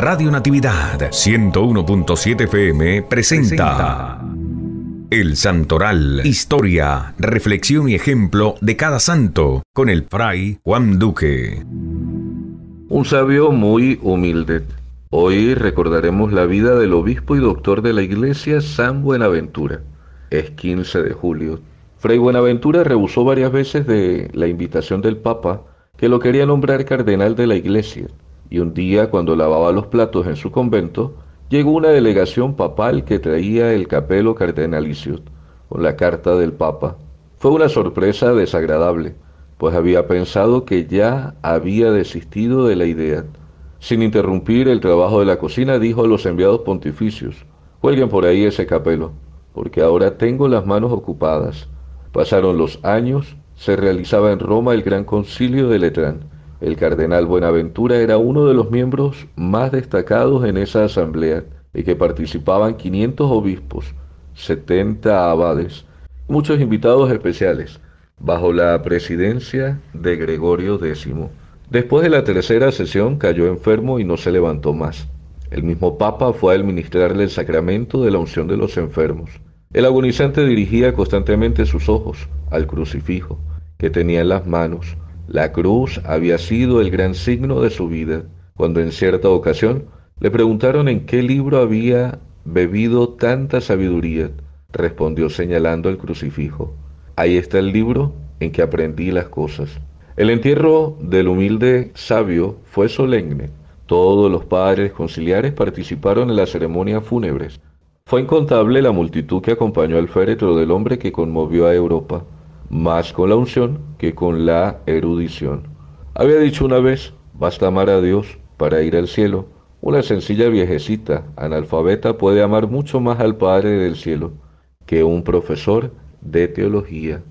Radio Natividad 101.7 FM presenta, El Santoral, historia, reflexión y ejemplo de cada santo con el fray Juan Duque. Un sabio muy humilde. Hoy recordaremos la vida del obispo y doctor de la iglesia San Buenaventura. Es 15 de julio. Fray Buenaventura rehusó varias veces de la invitación del Papa que lo quería nombrar cardenal de la iglesia y un día cuando lavaba los platos en su convento, llegó una delegación papal que traía el capelo cardenalicio, con la carta del Papa. Fue una sorpresa desagradable, pues había pensado que ya había desistido de la idea. Sin interrumpir el trabajo de la cocina, dijo a los enviados pontificios, cuelguen por ahí ese capelo, porque ahora tengo las manos ocupadas. Pasaron los años, se realizaba en Roma el gran concilio de Letrán, el cardenal Buenaventura era uno de los miembros más destacados en esa asamblea, ...y que participaban 500 obispos, 70 abades y muchos invitados especiales, bajo la presidencia de Gregorio X. Después de la tercera sesión cayó enfermo y no se levantó más. El mismo Papa fue a administrarle el sacramento de la unción de los enfermos. El agonizante dirigía constantemente sus ojos al crucifijo que tenía en las manos la cruz había sido el gran signo de su vida, cuando en cierta ocasión le preguntaron en qué libro había bebido tanta sabiduría, respondió señalando el crucifijo. Ahí está el libro en que aprendí las cosas. El entierro del humilde sabio fue solemne. Todos los padres conciliares participaron en las ceremonias fúnebres. Fue incontable la multitud que acompañó al féretro del hombre que conmovió a Europa más con la unción que con la erudición. Había dicho una vez, basta amar a Dios para ir al cielo. Una sencilla viejecita, analfabeta, puede amar mucho más al Padre del cielo que un profesor de teología.